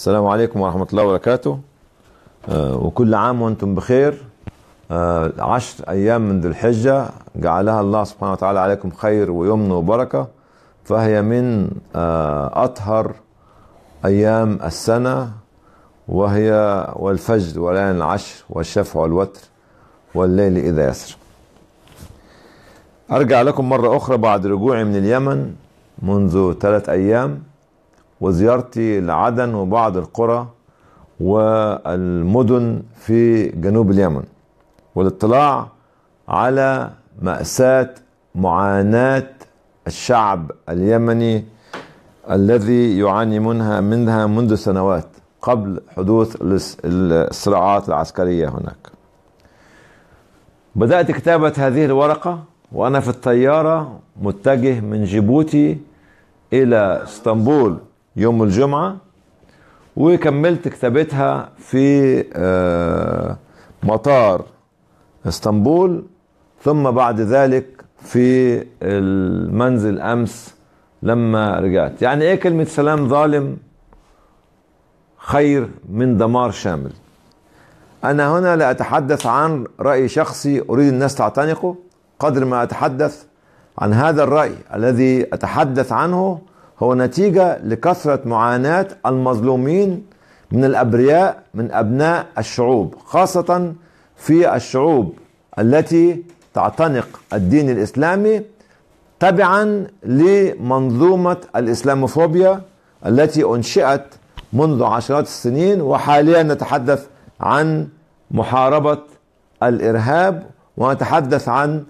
السلام عليكم ورحمة الله وبركاته آه وكل عام وأنتم بخير آه عشر أيام من ذي الحجة جعلها الله سبحانه وتعالى عليكم خير ويمن وبركة فهي من آه أطهر أيام السنة وهي والفجر والان العشر والشفع والوتر والليل إذا يسر أرجع لكم مرة أخرى بعد رجوعي من اليمن منذ ثلاث أيام وزيارتي لعدن وبعض القرى والمدن في جنوب اليمن والاطلاع على مأساة معاناة الشعب اليمني الذي يعاني منها منها منذ سنوات قبل حدوث الصراعات العسكرية هناك بدأت كتابة هذه الورقة وأنا في الطيارة متجه من جيبوتي إلى اسطنبول يوم الجمعة وكملت كتابتها في آه، مطار اسطنبول ثم بعد ذلك في المنزل أمس لما رجعت يعني ايه كلمة سلام ظالم خير من دمار شامل أنا هنا لا أتحدث عن رأي شخصي أريد الناس تعتنقه قدر ما أتحدث عن هذا الرأي الذي أتحدث عنه هو نتيجة لكثرة معاناة المظلومين من الأبرياء من أبناء الشعوب خاصة في الشعوب التي تعتنق الدين الإسلامي تبعا لمنظومة الإسلاموفوبيا التي أنشئت منذ عشرات السنين وحاليا نتحدث عن محاربة الإرهاب ونتحدث عن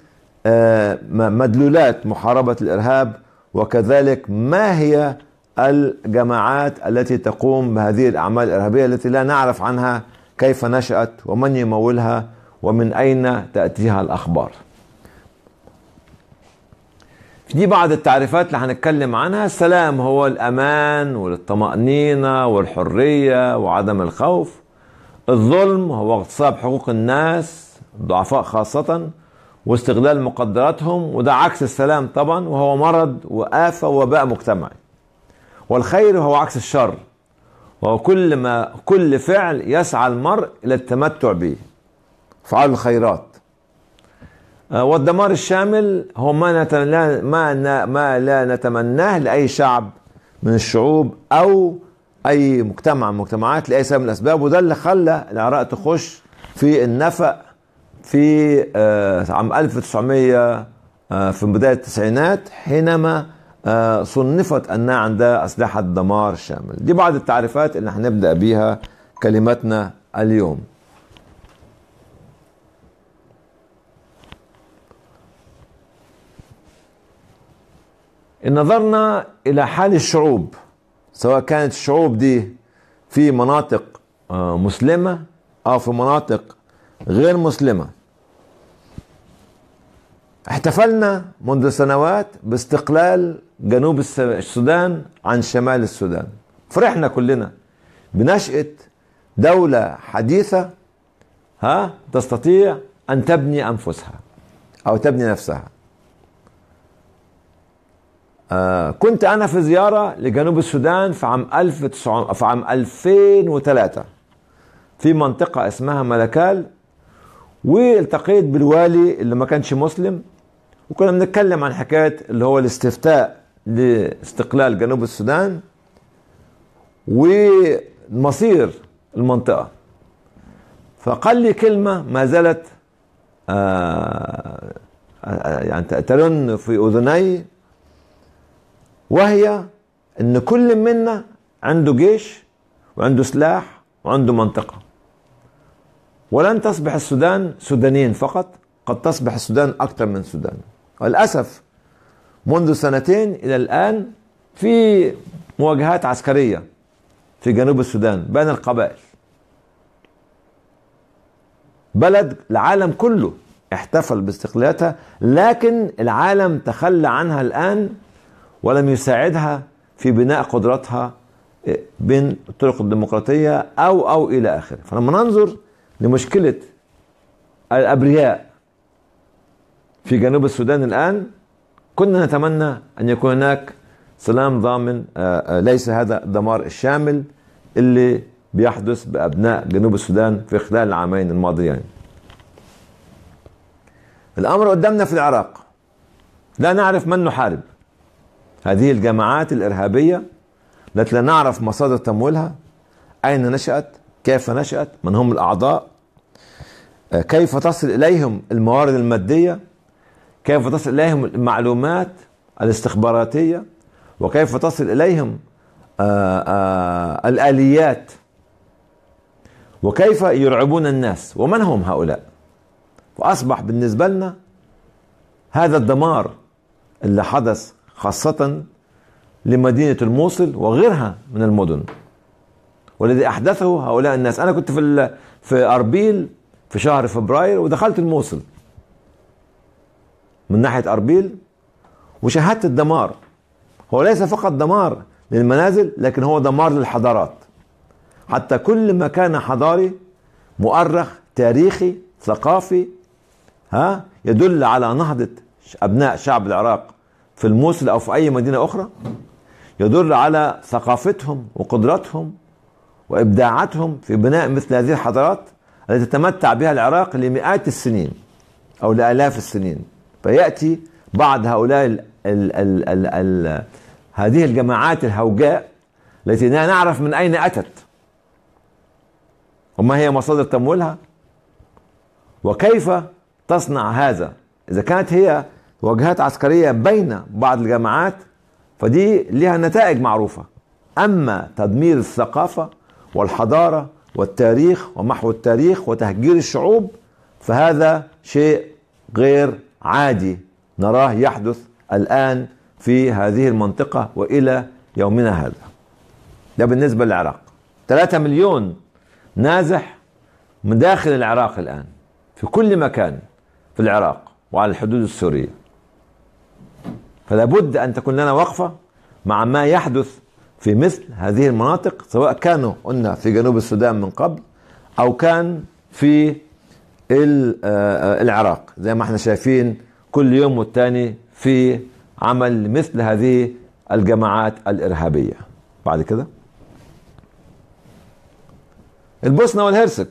آه، مدلولات محاربة الإرهاب وكذلك ما هي الجماعات التي تقوم بهذه الأعمال الإرهابية التي لا نعرف عنها كيف نشأت ومن يمولها ومن أين تأتيها الأخبار دي بعض التعريفات اللي هنتكلم عنها السلام هو الأمان والطمأنينة والحرية وعدم الخوف الظلم هو اغتصاب حقوق الناس الضعفاء خاصة واستغلال مقدراتهم وده عكس السلام طبعا وهو مرض وآفة وباء مجتمعي والخير هو عكس الشر وهو كل ما كل فعل يسعى المرء إلى التمتع به فعل الخيرات آه، والدمار الشامل هو ما ما ما لا نتمناه لأي شعب من الشعوب أو أي مجتمع من المجتمعات لأي سبب من الأسباب وده اللي خلى العراق تخش في النفق في آه، عام 1900 آه، في بداية التسعينات حينما آه، صنفت أنها عندها أسلحة دمار شامل دي بعض التعريفات اللي هنبدأ بيها كلمتنا اليوم إن نظرنا إلى حال الشعوب سواء كانت الشعوب دي في مناطق مسلمة أو في مناطق غير مسلمة احتفلنا منذ سنوات باستقلال جنوب السودان عن شمال السودان فرحنا كلنا بنشأة دولة حديثة ها تستطيع أن تبني أنفسها أو تبني نفسها آه كنت أنا في زيارة لجنوب السودان في عام 1900 في عام 2003 في منطقة اسمها ملكال والتقيت بالوالي اللي ما كانش مسلم وكنا بنتكلم عن حكايه اللي هو الاستفتاء لاستقلال جنوب السودان ومصير المنطقه فقال لي كلمه ما زالت آه، آه، يعني ترن في اذني وهي ان كل منا عنده جيش وعنده سلاح وعنده منطقه ولن تصبح السودان سودانيين فقط قد تصبح السودان أكثر من سودان للأسف منذ سنتين إلى الآن في مواجهات عسكرية في جنوب السودان بين القبائل بلد العالم كله احتفل باستقلالتها لكن العالم تخلى عنها الآن ولم يساعدها في بناء قدراتها بين الطرق الديمقراطية أو أو إلى آخره فلما ننظر لمشكلة الأبرياء في جنوب السودان الآن كنا نتمنى أن يكون هناك سلام ضامن آه، آه، ليس هذا الدمار الشامل اللي بيحدث بأبناء جنوب السودان في خلال العامين الماضيين الأمر قدامنا في العراق لا نعرف من نحارب هذه الجماعات الإرهابية التي لا نعرف مصادر تمويلها أين نشأت كيف نشأت من هم الأعضاء كيف تصل إليهم الموارد المادية كيف تصل إليهم المعلومات الاستخباراتية وكيف تصل إليهم آه، آه، الآليات وكيف يرعبون الناس ومن هم هؤلاء فأصبح بالنسبة لنا هذا الدمار اللي حدث خاصة لمدينة الموصل وغيرها من المدن والذي أحدثه هؤلاء الناس أنا كنت في في أربيل في شهر فبراير ودخلت الموصل من ناحية أربيل وشاهدت الدمار هو ليس فقط دمار للمنازل لكن هو دمار للحضارات حتى كل ما كان حضاري مؤرخ تاريخي ثقافي ها يدل على نهضة أبناء شعب العراق في الموصل أو في أي مدينة أخرى يدل على ثقافتهم وقدرتهم وإبداعاتهم في بناء مثل هذه الحضارات التي تتمتع بها العراق لمئات السنين أو لآلاف السنين فيأتي بعض هؤلاء ال ال ال الـ الـ هذه الجماعات الهوجاء التي لا نعرف من أين أتت وما هي مصادر تمويلها وكيف تصنع هذا إذا كانت هي واجهات عسكرية بين بعض الجماعات فدي لها نتائج معروفة أما تدمير الثقافة والحضارة والتاريخ ومحو التاريخ وتهجير الشعوب فهذا شيء غير عادي نراه يحدث الآن في هذه المنطقة وإلى يومنا هذا ده بالنسبة للعراق 3 مليون نازح من داخل العراق الآن في كل مكان في العراق وعلى الحدود السورية فلا بد أن تكون لنا وقفة مع ما يحدث في مثل هذه المناطق سواء كانوا قلنا في جنوب السودان من قبل أو كان في آه، العراق زي ما احنا شايفين كل يوم والتاني في عمل مثل هذه الجماعات الإرهابية بعد كده البوسنة والهرسك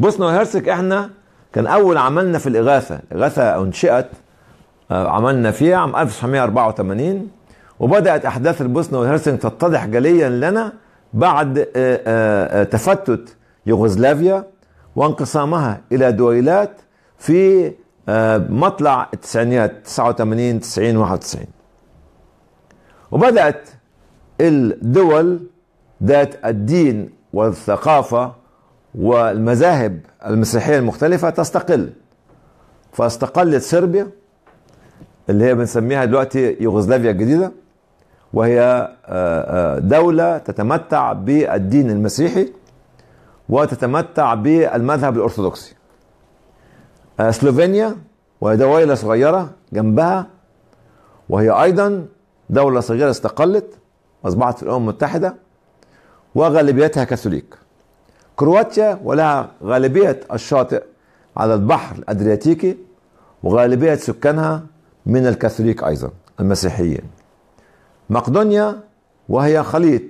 البوسنة والهرسك احنا كان أول عملنا في الإغاثة الإغاثة أنشئت آه، عملنا فيها عام 1984 وبدأت أحداث البوسنة والهرسك تتضح جليا لنا بعد آه، آه، آه، تفتت يوغوسلافيا وانقسامها إلى دويلات في مطلع التسعينيات 89 90 91 وبدأت الدول ذات الدين والثقافة والمذاهب المسيحية المختلفة تستقل فاستقلت صربيا اللي هي بنسميها دلوقتي يوغوسلافيا الجديدة وهي آه، آه، دولة تتمتع بالدين المسيحي وتتمتع بالمذهب الأرثوذكسي آه، سلوفينيا وهي دولة صغيرة جنبها وهي أيضا دولة صغيرة استقلت أصبحت في الأمم المتحدة وغالبيتها كاثوليك كرواتيا ولها غالبية الشاطئ على البحر الأدرياتيكي وغالبية سكانها من الكاثوليك أيضا المسيحيين مقدونيا وهي خليط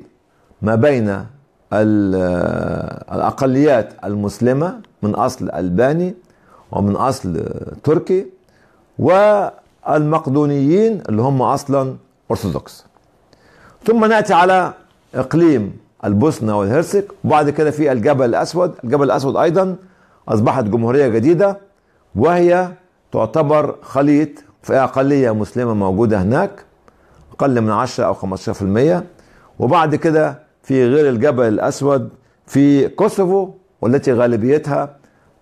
ما بين الأقليات المسلمة من أصل ألباني ومن أصل تركي والمقدونيين اللي هم أصلا أرثوذكس ثم نأتي على إقليم البوسنة والهرسك وبعد كده في الجبل الأسود الجبل الأسود أيضا أصبحت جمهورية جديدة وهي تعتبر خليط في أقلية مسلمة موجودة هناك أقل من 10 أو 15% وبعد كده في غير الجبل الأسود في كوسوفو والتي غالبيتها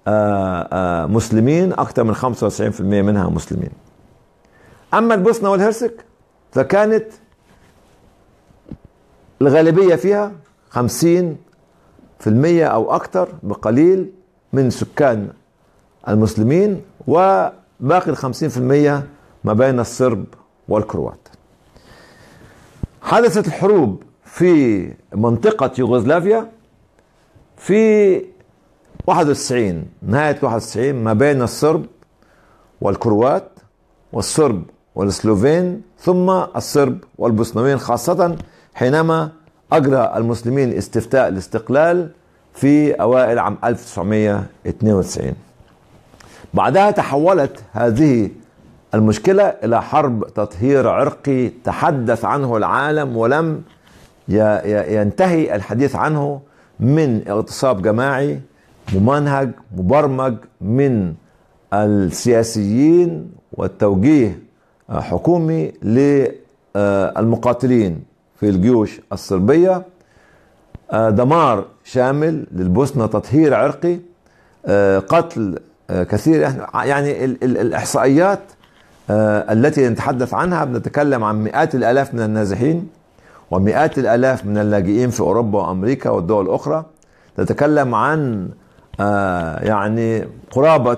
آه، آه، مسلمين أكثر من 95% منها مسلمين أما البوسنة والهرسك فكانت الغالبية فيها 50% أو أكثر بقليل من سكان المسلمين وباقي ال 50% ما بين الصرب والكروات حدثت الحروب في منطقة يوغوسلافيا في 91 نهاية 91 ما بين الصرب والكروات والصرب والسلوفين ثم الصرب والبوسنويين خاصة حينما أجرى المسلمين استفتاء الاستقلال في أوائل عام 1992 بعدها تحولت هذه المشكلة إلى حرب تطهير عرقي تحدث عنه العالم ولم ينتهي الحديث عنه من اغتصاب جماعي ممنهج مبرمج من السياسيين والتوجيه حكومي للمقاتلين في الجيوش الصربية دمار شامل للبوسنة تطهير عرقي قتل كثير يعني الإحصائيات آه، التي نتحدث عنها بنتكلم عن مئات الالاف من النازحين ومئات الالاف من اللاجئين في اوروبا وامريكا والدول الاخرى نتكلم عن آه، يعني قرابه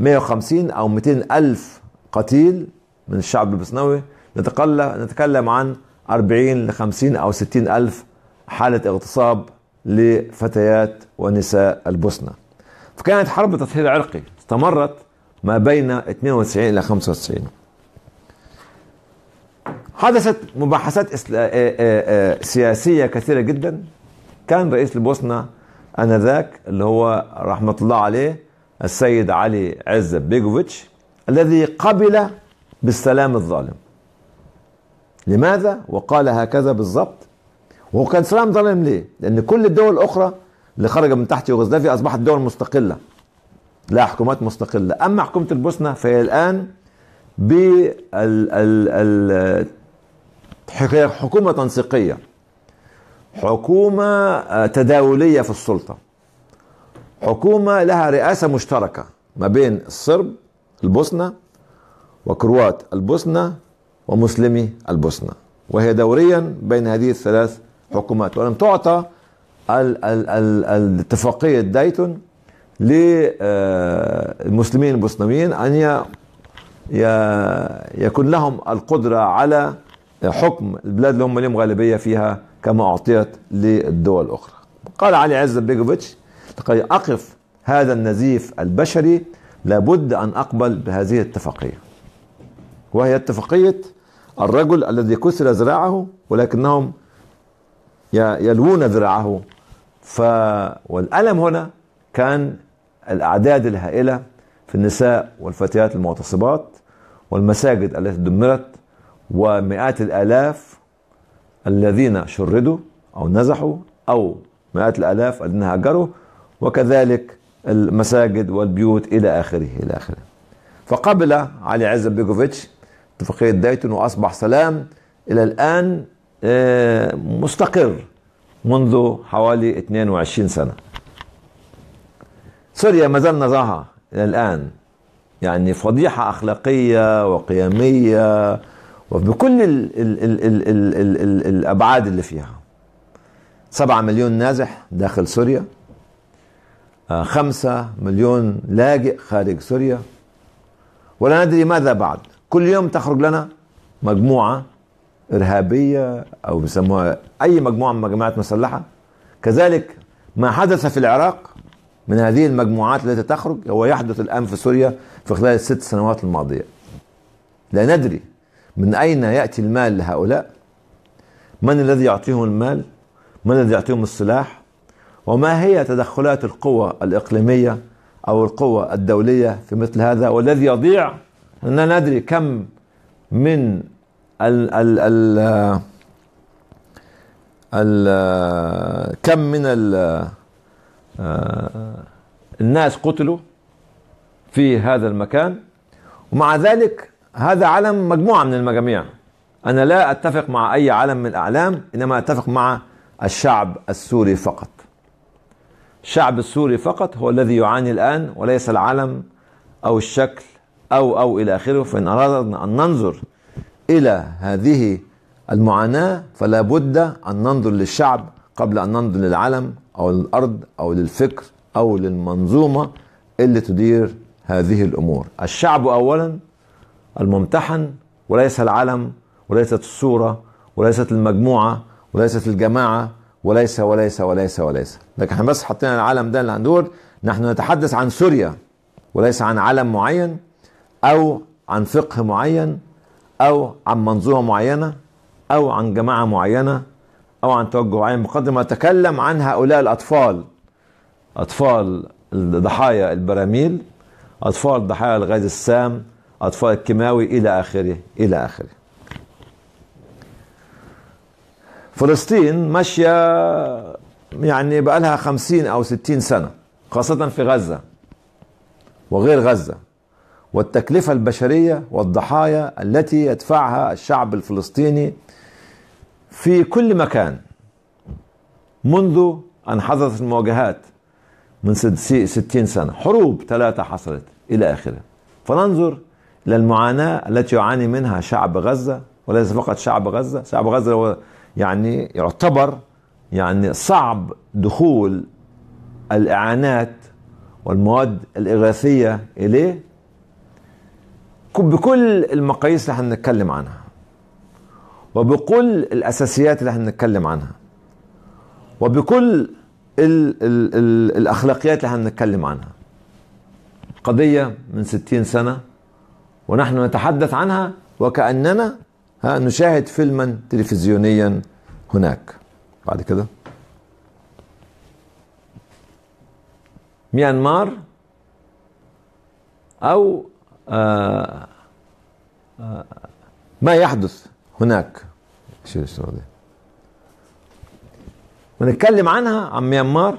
150 آه، او 200 الف قتيل من الشعب البوسنوي نتكلم عن 40 ل 50 او 60 الف حاله اغتصاب لفتيات ونساء البوسنه فكانت حرب تطهير عرقي استمرت ما بين 92 إلى 95 حدثت مباحثات آه، آه، آه، سياسية كثيرة جدا كان رئيس البوسنة آنذاك اللي هو رحمة الله عليه السيد علي عز بيجوفيتش الذي قبل بالسلام الظالم لماذا وقال هكذا بالضبط وهو كان سلام ظالم ليه لأن كل الدول الأخرى اللي خرجت من تحت يوغوسلافيا أصبحت دول مستقلة لها حكومات مستقلة أما حكومة البوسنة فهي الآن حكومة تنسيقية حكومة آه، تداولية في السلطة حكومة لها رئاسة مشتركة ما بين الصرب البوسنة وكروات البوسنة ومسلمي البوسنة وهي دوريا بين هذه الثلاث حكومات ولم تعطى الاتفاقية دايتون للمسلمين البوسنويين أن يكون لهم القدرة على حكم البلاد اللي هم لهم غالبية فيها كما أعطيت للدول الأخرى قال علي عز بيجوفيتش لكي أقف هذا النزيف البشري لابد أن أقبل بهذه الاتفاقية وهي اتفاقية الرجل الذي كسر ذراعه ولكنهم يلوون ذراعه ف والألم هنا كان الأعداد الهائلة في النساء والفتيات المغتصبات والمساجد التي دمرت ومئات الآلاف الذين شردوا أو نزحوا أو مئات الآلاف الذين هاجروا وكذلك المساجد والبيوت إلى آخره إلى آخره فقبل علي عز بيكوفيتش اتفاقية دايتون وأصبح سلام إلى الآن آه، مستقر منذ حوالي 22 سنة سوريا ما زال نراها إلى الآن يعني فضيحة أخلاقية وقيمية وبكل ال ال ال ال الـ الـ الـ الأبعاد اللي فيها سبعة مليون نازح داخل سوريا آه، خمسة مليون لاجئ خارج سوريا ولا ندري ماذا بعد كل يوم تخرج لنا مجموعة إرهابية أو بيسموها أي مجموعة من مجموعات مسلحة كذلك ما حدث في العراق من هذه المجموعات التي تخرج هو يحدث الآن في سوريا في خلال الست سنوات الماضية لا ندري من أين يأتي المال لهؤلاء من الذي يعطيهم المال من الذي يعطيهم السلاح وما هي تدخلات القوى الإقليمية أو القوى الدولية في مثل هذا والذي يضيع لا ندري كم من ال ال ال, ال, ال كم من ال آه، الناس قتلوا في هذا المكان ومع ذلك هذا علم مجموعة من المجاميع أنا لا أتفق مع أي علم من الأعلام إنما أتفق مع الشعب السوري فقط الشعب السوري فقط هو الذي يعاني الآن وليس العلم أو الشكل أو أو إلى آخره فإن أردنا أن ننظر إلى هذه المعاناة فلا بد أن ننظر للشعب قبل أن ننظر للعلم أو للأرض أو للفكر أو للمنظومة اللي تدير هذه الأمور الشعب أولا الممتحن وليس العلم وليست الصورة وليست المجموعة وليست الجماعة وليس وليس وليس وليس لكن احنا بس حطينا العلم ده اللي هندور نحن نتحدث عن سوريا وليس عن علم معين أو عن فقه معين أو عن منظومة معينة أو عن جماعة معينة أو عن توجه عين مقدمة تكلم عن هؤلاء الأطفال أطفال ضحايا البراميل أطفال ضحايا الغاز السام أطفال الكيماوي إلى آخره إلى آخره فلسطين ماشية يعني بقى لها خمسين أو ستين سنة خاصة في غزة وغير غزة والتكلفة البشرية والضحايا التي يدفعها الشعب الفلسطيني في كل مكان منذ أن حدثت المواجهات من ستين سنة حروب ثلاثة حصلت إلى آخره فننظر إلى المعاناة التي يعاني منها شعب غزة وليس فقط شعب غزة شعب غزة هو يعني يعتبر يعني صعب دخول الإعانات والمواد الإغاثية إليه بكل المقاييس اللي هنتكلم عنها وبكل الاساسيات اللي هنتكلم عنها وبكل ال ال ال الاخلاقيات اللي هنتكلم عنها قضيه من ستين سنه ونحن نتحدث عنها وكاننا ها نشاهد فيلما تلفزيونيا هناك بعد كده ميانمار او آآ آه، آآ آه، ما يحدث هناك شو الشروط ده بنتكلم عنها عن ميانمار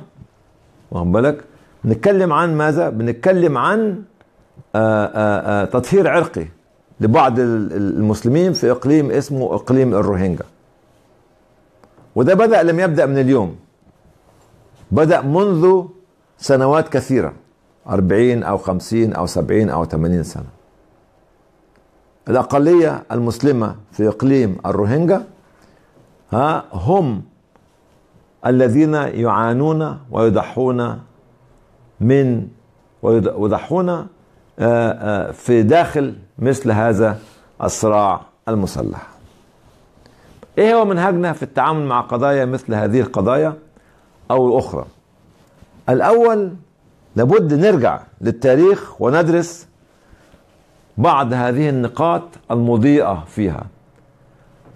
واخد بالك بنتكلم عن ماذا بنتكلم عن آآ آه، آآ آه، آه، تطهير عرقي لبعض المسلمين في اقليم اسمه اقليم الروهينجا وده بدا لم يبدا من اليوم بدا منذ سنوات كثيره 40 او 50 او 70 او 80 سنه الأقلية المسلمة في إقليم الروهينجا ها هم الذين يعانون ويضحون من ويضحون آه، آه، في داخل مثل هذا الصراع المسلح ايه هو منهجنا في التعامل مع قضايا مثل هذه القضايا او الاخرى الاول لابد نرجع للتاريخ وندرس بعض هذه النقاط المضيئة فيها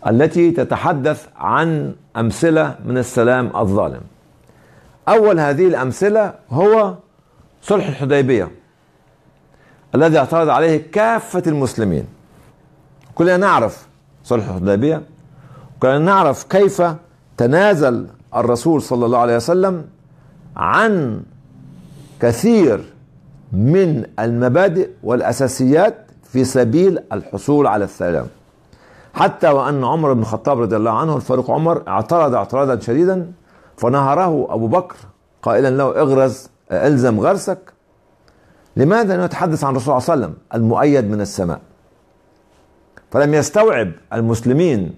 التي تتحدث عن أمثلة من السلام الظالم أول هذه الأمثلة هو صلح الحديبية الذي اعترض عليه كافة المسلمين كلنا نعرف صلح الحديبية كلنا نعرف كيف تنازل الرسول صلى الله عليه وسلم عن كثير من المبادئ والأساسيات في سبيل الحصول على السلام حتى وأن عمر بن الخطاب رضي الله عنه الفاروق عمر اعترض اعتراضا شديدا فنهره أبو بكر قائلا له اغرز الزم غرسك لماذا نتحدث يتحدث عن الرسول صلى الله عليه وسلم المؤيد من السماء فلم يستوعب المسلمين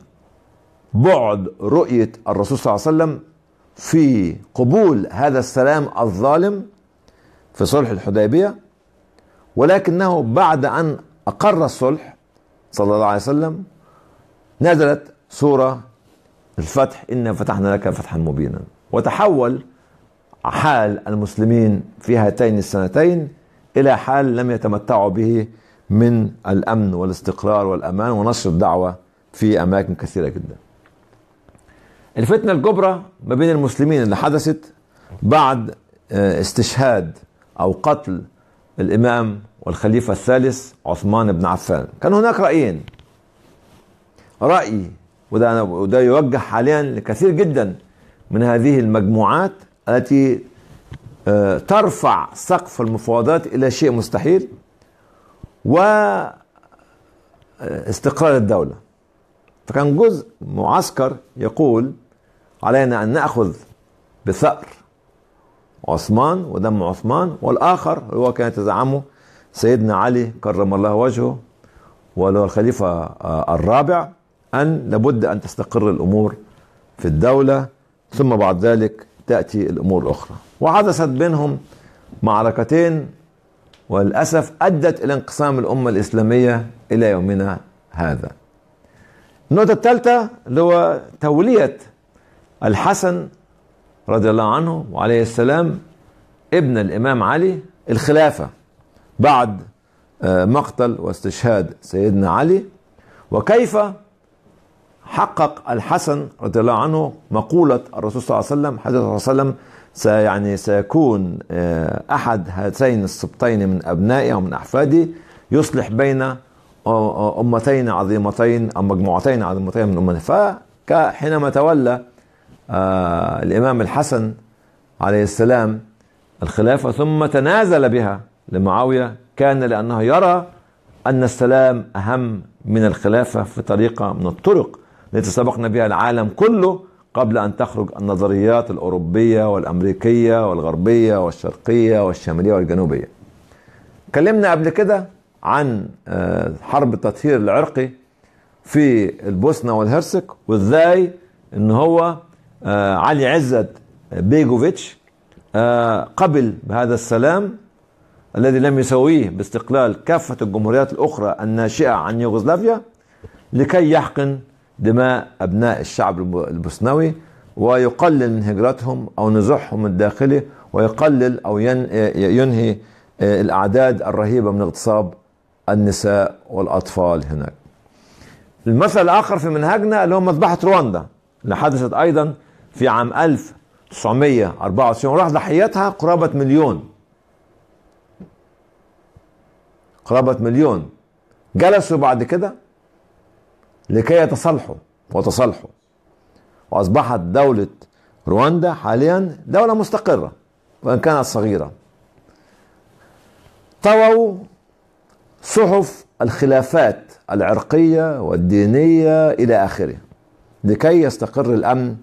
بعد رؤية الرسول صلى الله عليه وسلم في قبول هذا السلام الظالم في صلح الحديبية ولكنه بعد أن أقر الصلح صلى الله عليه وسلم نزلت سورة الفتح إنا فتحنا لك فتحا مبينا وتحول حال المسلمين في هاتين السنتين إلى حال لم يتمتعوا به من الأمن والاستقرار والأمان ونشر الدعوة في أماكن كثيرة جدا الفتنة الكبرى ما بين المسلمين اللي حدثت بعد آه، استشهاد أو قتل الإمام والخليفة الثالث عثمان بن عفان كان هناك رأيين رأي وده, أنا وده يوجه حاليا لكثير جدا من هذه المجموعات التي آه، ترفع سقف المفاوضات إلى شيء مستحيل واستقرار آه، الدولة فكان جزء معسكر يقول علينا أن نأخذ بثأر عثمان ودم عثمان والآخر هو كان يتزعمه سيدنا علي كرم الله وجهه وهو الخليفة آه، الرابع أن لابد أن تستقر الأمور في الدولة ثم بعد ذلك تأتي الأمور الأخرى وحدثت بينهم معركتين وللأسف أدت إلى انقسام الأمة الإسلامية إلى يومنا هذا النقطة الثالثة اللي هو تولية الحسن رضي الله عنه وعليه السلام ابن الإمام علي الخلافة بعد آه، مقتل واستشهاد سيدنا علي وكيف حقق الحسن رضي الله عنه مقولة الرسول صلى الله عليه وسلم حديث صلى الله عليه وسلم سيعني سيكون آه، أحد هاتين السبطين من أبنائي او من أحفادي يصلح بين آه، أمتين عظيمتين أو مجموعتين عظيمتين من أمتين فحينما تولى آه، الإمام الحسن عليه السلام الخلافة ثم تنازل بها لمعاوية كان لأنه يرى أن السلام أهم من الخلافة في طريقة من الطرق التي سبقنا بها العالم كله قبل أن تخرج النظريات الأوروبية والأمريكية والغربية والشرقية والشمالية والجنوبية كلمنا قبل كده عن آه، حرب التطهير العرقي في البوسنة والهرسك وازاي ان هو آه علي عزت بيجوفيتش آه قبل بهذا السلام الذي لم يسويه باستقلال كافة الجمهوريات الأخرى الناشئة عن يوغوسلافيا لكي يحقن دماء أبناء الشعب البوسنوي ويقلل من هجرتهم أو نزوحهم الداخلي ويقلل أو ينهي آه، الأعداد الرهيبة من اغتصاب النساء والأطفال هناك المثل الآخر في منهجنا اللي هو مذبحة رواندا اللي حدثت أيضا في عام 1994 راح ضحيتها قرابة مليون قرابة مليون جلسوا بعد كده لكي يتصالحوا وتصالحوا وأصبحت دولة رواندا حاليا دولة مستقرة وإن كانت صغيرة طووا صحف الخلافات العرقية والدينية إلى آخره لكي يستقر الأمن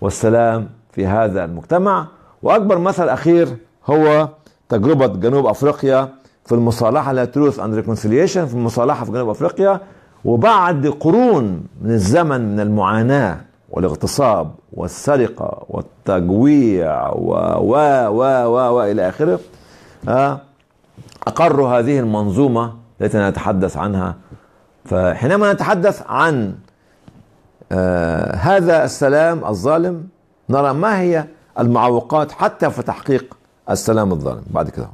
والسلام في هذا المجتمع واكبر مثل اخير هو تجربه جنوب افريقيا في المصالحه لتروث اند ريكونسيليشن في المصالحه في جنوب افريقيا وبعد قرون من الزمن من المعاناه والاغتصاب والسرقه والتجويع و و و و, و الى اخره آه، اقروا هذه المنظومه التي نتحدث عنها فحينما نتحدث عن آه، هذا السلام الظالم نرى ما هي المعوقات حتى في تحقيق السلام الظالم بعد كده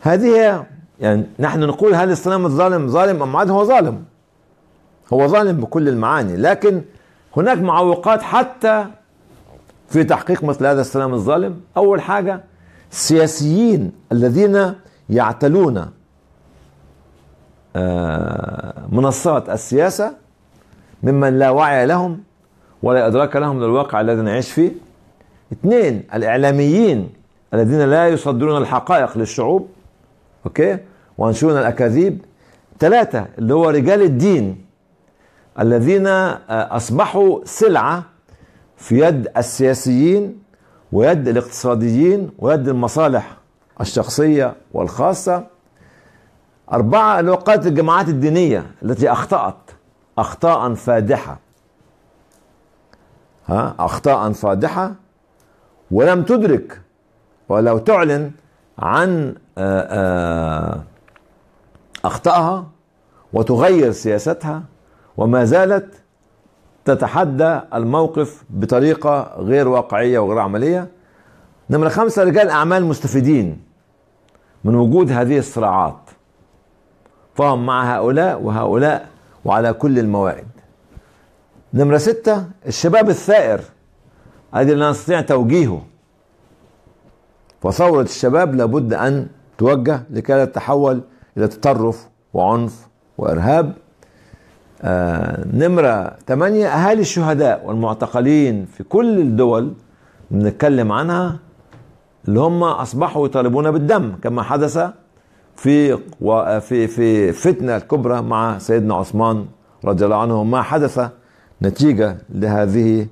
هذه يعني نحن نقول هل السلام الظالم ظالم أم عاد هو ظالم هو ظالم بكل المعاني لكن هناك معوقات حتى في تحقيق مثل هذا السلام الظالم أول حاجة السياسيين الذين يعتلون آه، منصات السياسة ممن لا وعي لهم ولا إدراك لهم للواقع الذي نعيش فيه اثنين الإعلاميين الذين لا يصدرون الحقائق للشعوب أوكي وينشرون الأكاذيب ثلاثة اللي هو رجال الدين الذين آه، أصبحوا سلعة في يد السياسيين ويد الاقتصاديين ويد المصالح الشخصية والخاصة أربعة اللي هو قادة الجماعات الدينية التي أخطأت أخطاء فادحة ها أخطاء فادحة ولم تدرك ولو تعلن عن آه، آه، أخطائها وتغير سياستها وما زالت تتحدى الموقف بطريقة غير واقعية وغير عملية نمرة خمسة رجال أعمال مستفيدين من وجود هذه الصراعات فهم مع هؤلاء وهؤلاء وعلى كل الموائد نمرة ستة الشباب الثائر الذي لا نستطيع توجيهه فثورة الشباب لابد أن توجه لكي لا تتحول إلى تطرف وعنف وإرهاب آه نمرة ثمانية أهالي الشهداء والمعتقلين في كل الدول بنتكلم عنها اللي هم أصبحوا يطالبون بالدم كما حدث في في في فتنه كبرى مع سيدنا عثمان رضي الله عنه ما حدث نتيجه لهذه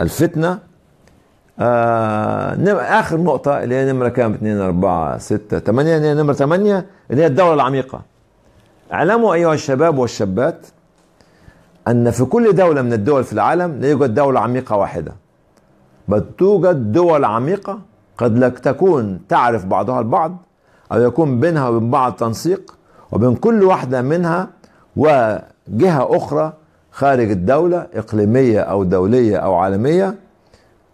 الفتنه آه اخر نقطه اللي هي نمره كام 2 4 6 8 اللي هي نمره 8 اللي هي الدوله العميقه اعلموا ايها الشباب والشابات ان في كل دوله من الدول في العالم لا يوجد دوله عميقه واحده بل توجد دول عميقه قد لا تكون تعرف بعضها البعض أو يكون بينها وبين بعض تنسيق وبين كل واحدة منها وجهة أخرى خارج الدولة إقليمية أو دولية أو عالمية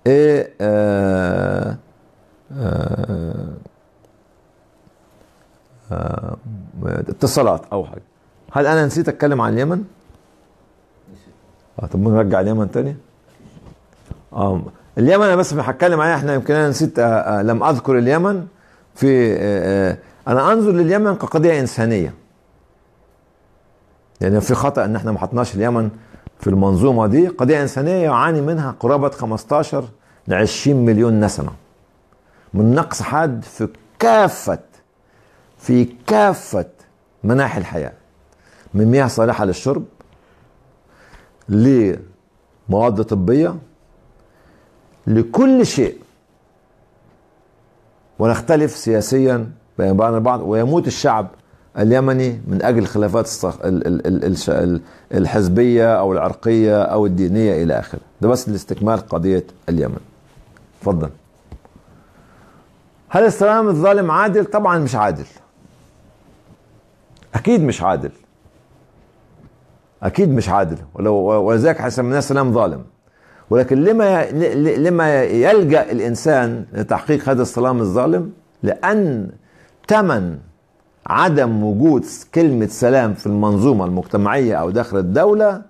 إيه آه، آه، آه، اتصالات أو حاجة هل أنا نسيت أتكلم عن اليمن؟ آه طب نرجع اليمن تاني؟ اليمن أنا بس هتكلم عليها إحنا يمكن أنا نسيت لم أذكر اليمن في آه، آه، انا انظر لليمن كقضيه انسانيه يعني في خطا ان احنا ما حطناش اليمن في المنظومه دي قضيه انسانيه يعاني منها قرابه 15 ل 20 مليون نسمه من نقص حاد في كافه في كافه مناحي الحياه من مياه صالحه للشرب لمواد طبيه لكل شيء ونختلف سياسيا بين بعضنا البعض ويموت الشعب اليمني من اجل خلافات الحزبيه او العرقيه او الدينيه الى اخره ده بس لاستكمال قضيه اليمن تفضل هل السلام الظالم عادل طبعا مش عادل اكيد مش عادل اكيد مش عادل ولو ولذلك سميناه سلام ظالم ولكن لما لما يلجا الانسان لتحقيق هذا السلام الظالم لان ثمن عدم وجود كلمه سلام في المنظومه المجتمعيه او داخل الدوله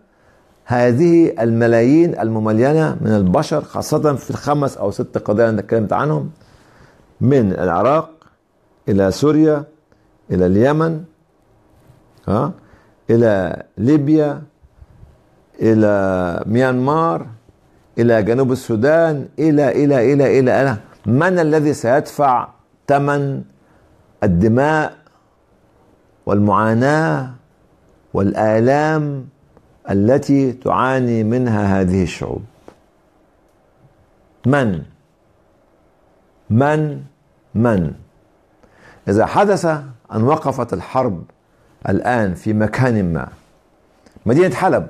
هذه الملايين المملينه من البشر خاصه في الخمس او ست قضايا اللي اتكلمت عنهم من العراق الى سوريا الى اليمن ها الى ليبيا الى ميانمار إلى جنوب السودان إلى إلى إلى إلى إلى من الذي سيدفع ثمن الدماء والمعاناة والآلام التي تعاني منها هذه الشعوب من من من إذا حدث أن وقفت الحرب الآن في مكان ما مدينة حلب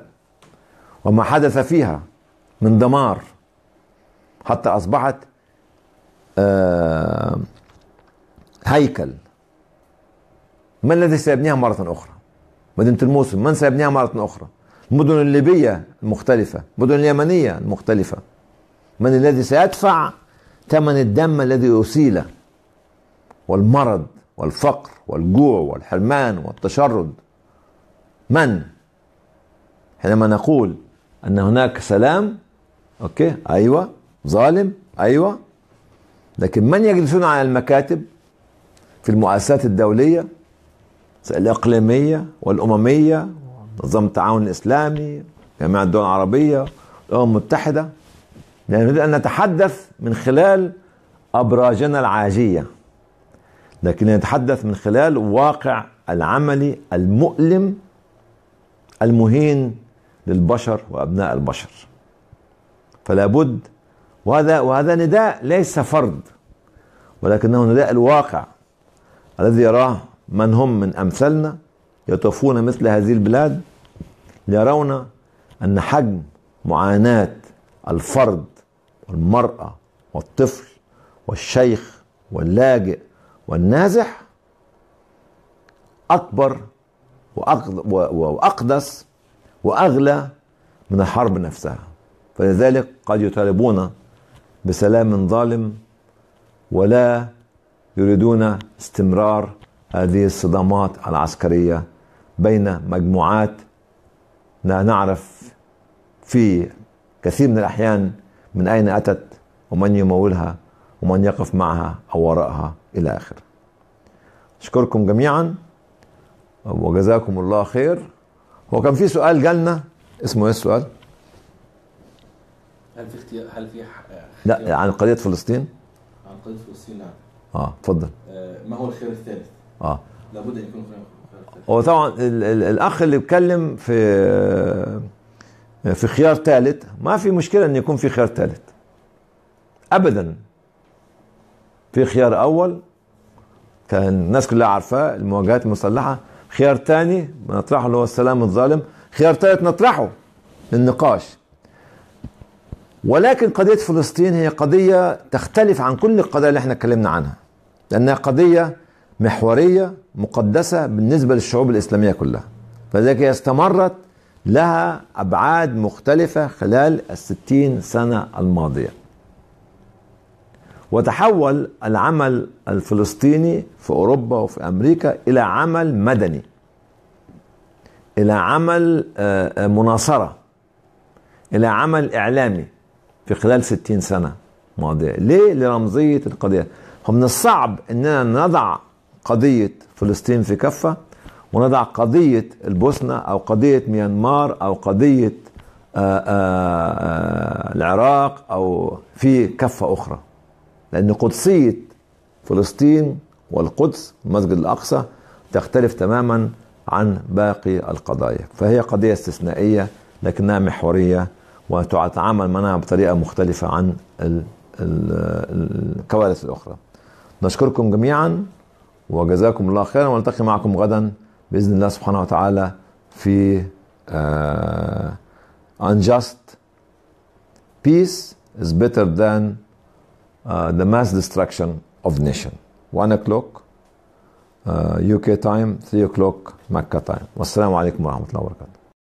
وما حدث فيها من دمار حتى أصبحت آه، هيكل ما الذي سيبنيها مرة أخرى مدينة الموسم من سيبنيها مرة أخرى المدن الليبية المختلفة المدن اليمنية المختلفة من الذي سيدفع ثمن الدم الذي أسيل والمرض والفقر والجوع والحرمان والتشرد من حينما نقول أن هناك سلام اوكي ايوه ظالم ايوه لكن من يجلسون على المكاتب في المؤسسات الدوليه الاقليميه والامميه نظام التعاون الاسلامي جامعه الدول العربيه الامم المتحده يعني نريد ان نتحدث من خلال ابراجنا العاجيه لكن نتحدث من خلال واقع العملي المؤلم المهين للبشر وابناء البشر فلا بد وهذا وهذا نداء ليس فرض ولكنه نداء الواقع الذي يراه من هم من امثالنا يطوفون مثل هذه البلاد يرون ان حجم معاناه الفرد والمراه والطفل والشيخ واللاجئ والنازح اكبر واقدس واغلى من الحرب نفسها فلذلك قد يطالبون بسلام ظالم ولا يريدون استمرار هذه الصدامات العسكرية بين مجموعات لا نعرف في كثير من الأحيان من أين أتت ومن يمولها ومن يقف معها أو وراءها إلى آخره أشكركم جميعا وجزاكم الله خير هو كان في سؤال جالنا اسمه ايه السؤال؟ هل في اختيار هل في آه، لا عن قضيه فلسطين عن قضيه فلسطين نعم اه اتفضل آه، ما هو الخيار الثالث اه لابد ان يكون هو طبعا الاخ اللي بيتكلم في في خيار ثالث ما في مشكله ان يكون في خيار ثالث ابدا في خيار اول كان الناس كلها عارفاه المواجهات المسلحه خيار ثاني بنطرحه اللي هو السلام الظالم خيار ثالث نطرحه للنقاش ولكن قضية فلسطين هي قضية تختلف عن كل القضايا اللي احنا اتكلمنا عنها لأنها قضية محورية مقدسة بالنسبة للشعوب الإسلامية كلها فذلك هي استمرت لها أبعاد مختلفة خلال الستين سنة الماضية وتحول العمل الفلسطيني في أوروبا وفي أمريكا إلى عمل مدني إلى عمل آه، آه، مناصرة إلى عمل إعلامي في خلال 60 سنة ماضية ليه لرمزية القضية من الصعب أننا نضع قضية فلسطين في كفة ونضع قضية البوسنة أو قضية ميانمار أو قضية آآ آه، آآ آه، آه، العراق أو في كفة أخرى لأن قدسية فلسطين والقدس المسجد الأقصى تختلف تماما عن باقي القضايا فهي قضية استثنائية لكنها محورية وتتعامل معنا بطريقه مختلفه عن الكوارث الاخرى. نشكركم جميعا وجزاكم الله خيرا ونلتقي معكم غدا باذن الله سبحانه وتعالى في آه، unjust peace is better than uh, the mass destruction of nation. 1 o'clock uh, آه، UK time, 3 o'clock Mecca time. والسلام عليكم ورحمة الله وبركاته.